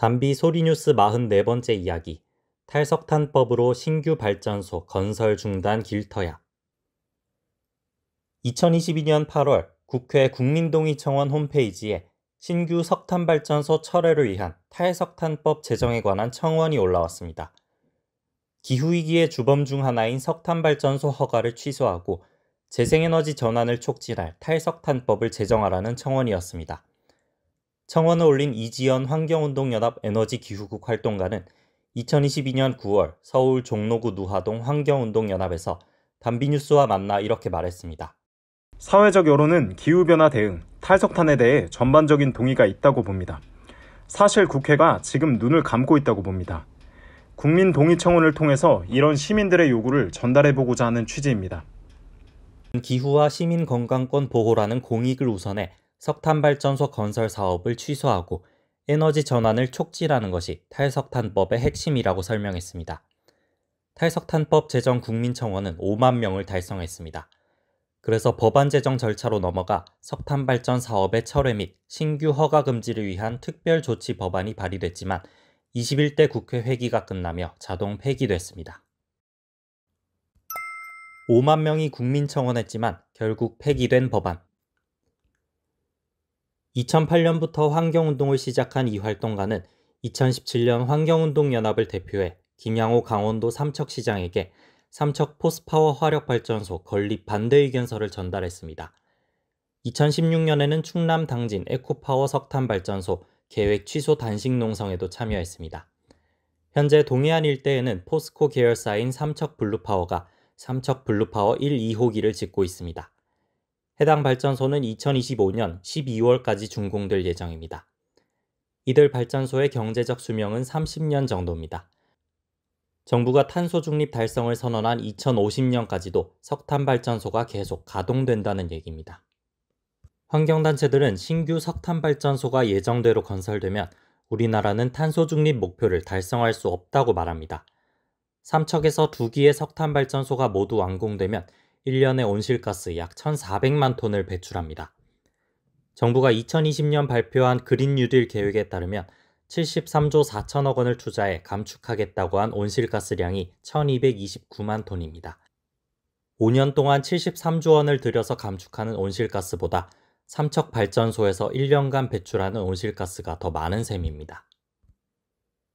담비 소리뉴스 44번째 이야기 탈석탄법으로 신규 발전소 건설 중단 길터야 2022년 8월 국회 국민동의 청원 홈페이지에 신규 석탄 발전소 철회를 위한 탈석탄법 제정에 관한 청원이 올라왔습니다. 기후위기의 주범 중 하나인 석탄발전소 허가를 취소하고 재생에너지 전환을 촉진할 탈석탄법을 제정하라는 청원이었습니다. 청원을 올린 이지연 환경운동연합 에너지기후국 활동가는 2022년 9월 서울 종로구 누하동 환경운동연합에서 단비뉴스와 만나 이렇게 말했습니다. 사회적 여론은 기후변화 대응, 탈석탄에 대해 전반적인 동의가 있다고 봅니다. 사실 국회가 지금 눈을 감고 있다고 봅니다. 국민 동의 청원을 통해서 이런 시민들의 요구를 전달해 보고자 하는 취지입니다. 기후와 시민 건강권 보호라는 공익을 우선해 석탄발전소 건설 사업을 취소하고 에너지 전환을 촉진하는 것이 탈석탄법의 핵심이라고 설명했습니다. 탈석탄법 제정 국민청원은 5만 명을 달성했습니다. 그래서 법안 제정 절차로 넘어가 석탄 발전 사업의 철회 및 신규 허가 금지를 위한 특별 조치 법안이 발의됐지만 21대 국회 회기가 끝나며 자동 폐기됐습니다. 5만 명이 국민청원했지만 결국 폐기된 법안. 2008년부터 환경운동을 시작한 이 활동가는 2017년 환경운동연합을 대표해 김양호 강원도 삼척시장에게 삼척 포스파워 화력발전소 건립 반대 의견서를 전달했습니다. 2016년에는 충남 당진 에코파워 석탄발전소 계획 취소 단식 농성에도 참여했습니다. 현재 동해안 일대에는 포스코 계열사인 삼척 블루파워가 삼척 블루파워 1, 2호기를 짓고 있습니다. 해당 발전소는 2025년 12월까지 준공될 예정입니다. 이들 발전소의 경제적 수명은 30년 정도입니다. 정부가 탄소 중립 달성을 선언한 2050년까지도 석탄 발전소가 계속 가동된다는 얘기입니다. 환경단체들은 신규 석탄 발전소가 예정대로 건설되면 우리나라는 탄소 중립 목표를 달성할 수 없다고 말합니다. 삼척에서 두 기의 석탄 발전소가 모두 완공되면 1년에 온실가스 약 1,400만 톤을 배출합니다. 정부가 2020년 발표한 그린 뉴딜 계획에 따르면 73조 4천억 원을 투자해 감축하겠다고 한 온실가스량이 1,229만 톤입니다. 5년 동안 73조 원을 들여서 감축하는 온실가스보다 삼척 발전소에서 1년간 배출하는 온실가스가 더 많은 셈입니다.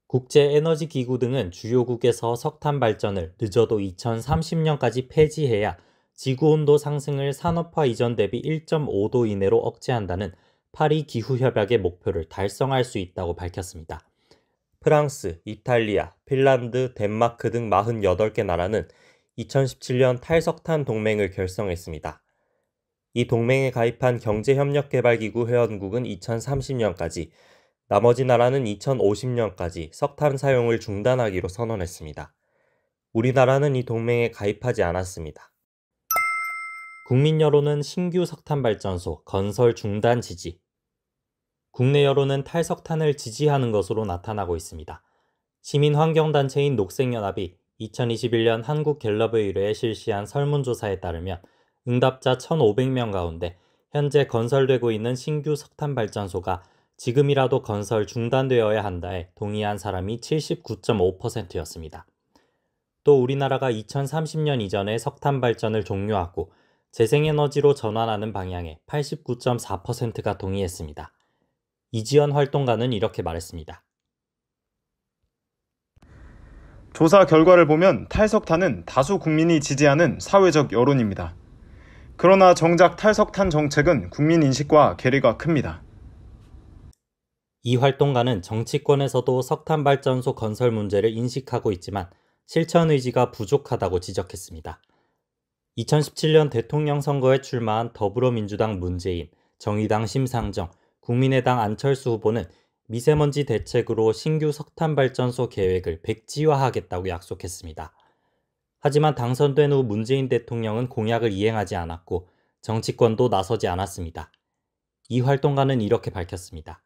국제에너지기구 등은 주요국에서 석탄 발전을 늦어도 2030년까지 폐지해야 지구온도 상승을 산업화 이전 대비 1.5도 이내로 억제한다는 파리 기후협약의 목표를 달성할 수 있다고 밝혔습니다. 프랑스, 이탈리아, 핀란드, 덴마크 등 48개 나라는 2017년 탈석탄 동맹을 결성했습니다. 이 동맹에 가입한 경제협력개발기구 회원국은 2030년까지, 나머지 나라는 2050년까지 석탄 사용을 중단하기로 선언했습니다. 우리나라는 이 동맹에 가입하지 않았습니다. 국민 여론은 신규 석탄 발전소 건설 중단 지지. 국내 여론은 탈석탄을 지지하는 것으로 나타나고 있습니다. 시민 환경단체인 녹색연합이 2021년 한국갤럽 의뢰해 실시한 설문조사에 따르면 응답자 1,500명 가운데 현재 건설되고 있는 신규 석탄 발전소가 지금이라도 건설 중단되어야 한다에 동의한 사람이 79.5%였습니다. 또 우리나라가 2030년 이전에 석탄 발전을 종료하고 재생에너지로 전환하는 방향에 89.4%가 동의했습니다. 이지연 활동가는 이렇게 말했습니다. 조사 결과를 보면 탈석탄은 다수 국민이 지지하는 사회적 여론입니다. 그러나 정작 탈석탄 정책은 국민 인식과 괴리가 큽니다. 이 활동가는 정치권에서도 석탄 발전소 건설 문제를 인식하고 있지만 실천 의지가 부족하다고 지적했습니다. 2017년 대통령 선거에 출마한 더불어민주당 문재인, 정의당 심상정, 국민의당 안철수 후보는 미세먼지 대책으로 신규 석탄발전소 계획을 백지화하겠다고 약속했습니다. 하지만 당선된 후 문재인 대통령은 공약을 이행하지 않았고 정치권도 나서지 않았습니다. 이 활동가는 이렇게 밝혔습니다.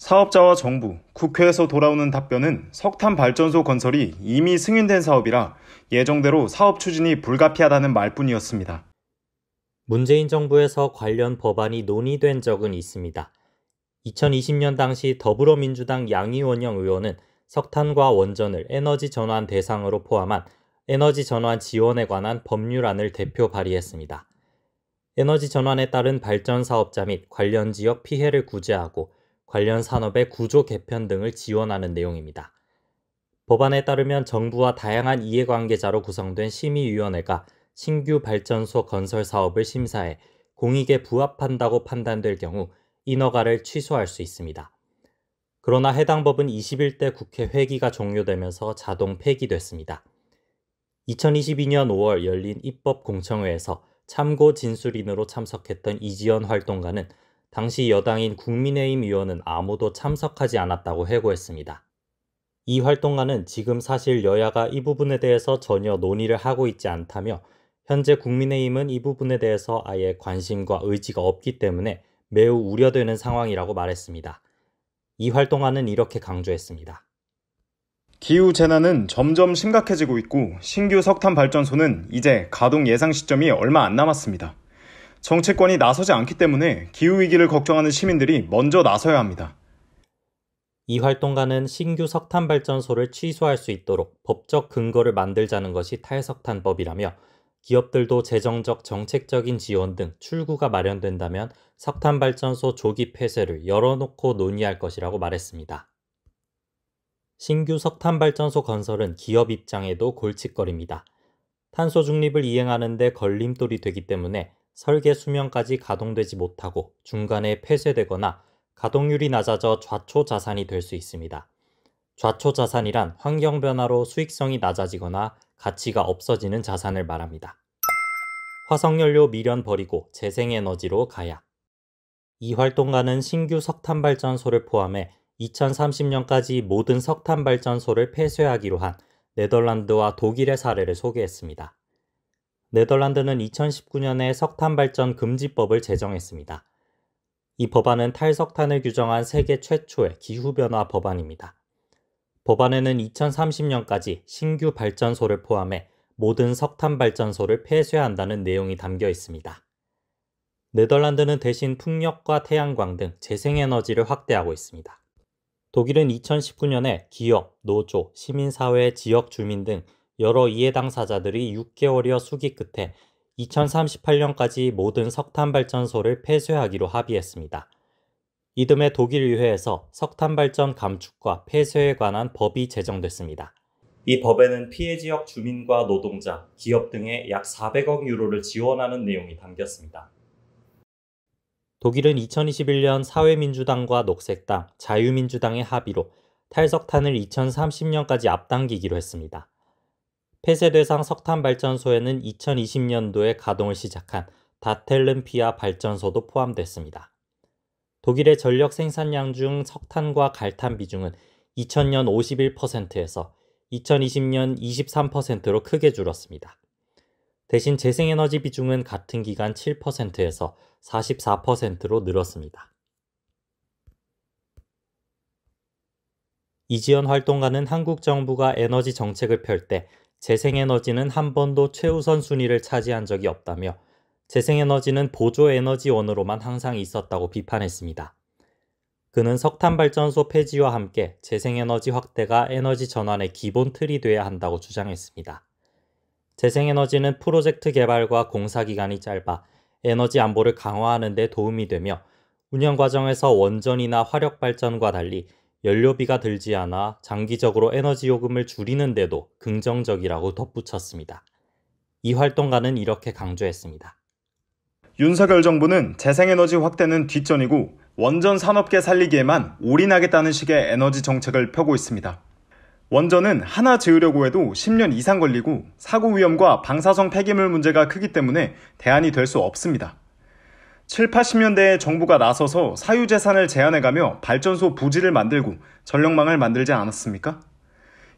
사업자와 정부, 국회에서 돌아오는 답변은 석탄 발전소 건설이 이미 승인된 사업이라 예정대로 사업 추진이 불가피하다는 말뿐이었습니다. 문재인 정부에서 관련 법안이 논의된 적은 있습니다. 2020년 당시 더불어민주당 양이원영 의원은 석탄과 원전을 에너지 전환 대상으로 포함한 에너지 전환 지원에 관한 법률안을 대표 발의했습니다. 에너지 전환에 따른 발전 사업자 및 관련 지역 피해를 구제하고 관련 산업의 구조 개편 등을 지원하는 내용입니다. 법안에 따르면 정부와 다양한 이해관계자로 구성된 심의위원회가 신규 발전소 건설 사업을 심사해 공익에 부합한다고 판단될 경우 인허가를 취소할 수 있습니다. 그러나 해당 법은 21대 국회 회기가 종료되면서 자동 폐기됐습니다. 2022년 5월 열린 입법 공청회에서 참고 진술인으로 참석했던 이지연 활동가는 당시 여당인 국민의힘 의원은 아무도 참석하지 않았다고 해고했습니다. 이 활동가는 지금 사실 여야가 이 부분에 대해서 전혀 논의를 하고 있지 않다며 현재 국민의힘은 이 부분에 대해서 아예 관심과 의지가 없기 때문에 매우 우려되는 상황이라고 말했습니다. 이 활동가는 이렇게 강조했습니다. 기후 재난은 점점 심각해지고 있고 신규 석탄 발전소는 이제 가동 예상 시점이 얼마 안 남았습니다. 정책권이 나서지 않기 때문에 기후위기를 걱정하는 시민들이 먼저 나서야 합니다. 이 활동가는 신규 석탄 발전소를 취소할 수 있도록 법적 근거를 만들자는 것이 탈석탄법이라며 기업들도 재정적, 정책적인 지원 등 출구가 마련된다면 석탄 발전소 조기 폐쇄를 열어놓고 논의할 것이라고 말했습니다. 신규 석탄 발전소 건설은 기업 입장에도 골칫거리입니다. 탄소 중립을 이행하는데 걸림돌이 되기 때문에 설계 수명까지 가동되지 못하고 중간에 폐쇄되거나 가동률이 낮아져 좌초 자산이 될 수 있습니다. 좌초 자산이란 환경 변화로 수익성이 낮아지거나 가치가 없어지는 자산을 말합니다. 화석연료 미련 버리고 재생에너지로 가야. 이 활동가는 신규 석탄발전소를 포함해 2030년까지 모든 석탄발전소를 폐쇄하기로 한 네덜란드와 독일의 사례를 소개했습니다. 네덜란드는 2019년에 석탄 발전 금지법을 제정했습니다. 이 법안은 탈석탄을 규정한 세계 최초의 기후변화 법안입니다. 법안에는 2030년까지 신규 발전소를 포함해 모든 석탄 발전소를 폐쇄한다는 내용이 담겨 있습니다. 네덜란드는 대신 풍력과 태양광 등 재생에너지를 확대하고 있습니다. 독일은 2019년에 기업, 노조, 시민사회, 지역 주민 등 여러 이해당사자들이 6개월여 수기 끝에 2038년까지 모든 석탄발전소를 폐쇄하기로 합의했습니다. 이듬해 독일의회에서 석탄발전 감축과 폐쇄에 관한 법이 제정됐습니다. 이 법에는 피해 지역 주민과 노동자, 기업 등에 약 400억 유로를 지원하는 내용이 담겼습니다. 독일은 2021년 사회민주당과 녹색당, 자유민주당의 합의로 탈석탄을 2030년까지 앞당기기로 했습니다. 폐쇄대상 석탄발전소에는 2020년도에 가동을 시작한 다텔른피아 발전소도 포함됐습니다. 독일의 전력 생산량 중 석탄과 갈탄 비중은 2000년 51%에서 2020년 23%로 크게 줄었습니다. 대신 재생에너지 비중은 같은 기간 7%에서 44%로 늘었습니다. 이지연 활동가는 한국 정부가 에너지 정책을 펼때 재생에너지는 한 번도 최우선 순위를 차지한 적이 없다며 재생에너지는 보조 에너지원으로만 항상 있었다고 비판했습니다. 그는 석탄 발전소 폐지와 함께 재생에너지 확대가 에너지 전환의 기본 틀이 돼야 한다고 주장했습니다. 재생에너지는 프로젝트 개발과 공사 기간이 짧아 에너지 안보를 강화하는 데 도움이 되며 운영 과정에서 원전이나 화력 발전과 달리 연료비가 들지 않아 장기적으로 에너지 요금을 줄이는데도 긍정적이라고 덧붙였습니다. 이 활동가는 이렇게 강조했습니다. 윤석열 정부는 재생에너지 확대는 뒷전이고 원전 산업계 살리기에만 올인하겠다는 식의 에너지 정책을 펴고 있습니다. 원전은 하나 지으려고 해도 10년 이상 걸리고 사고 위험과 방사성 폐기물 문제가 크기 때문에 대안이 될 수 없습니다. 7, 80년대에 정부가 나서서 사유재산을 제한해가며 발전소 부지를 만들고 전력망을 만들지 않았습니까?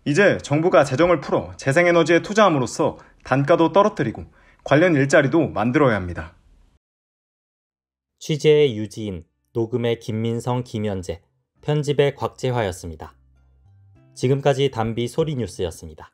이제 정부가 재정을 풀어 재생에너지에 투자함으로써 단가도 떨어뜨리고 관련 일자리도 만들어야 합니다. 취재의 유지인, 녹음의 김민성, 김현재, 편집의 곽재화였습니다. 지금까지 담비 소리뉴스였습니다.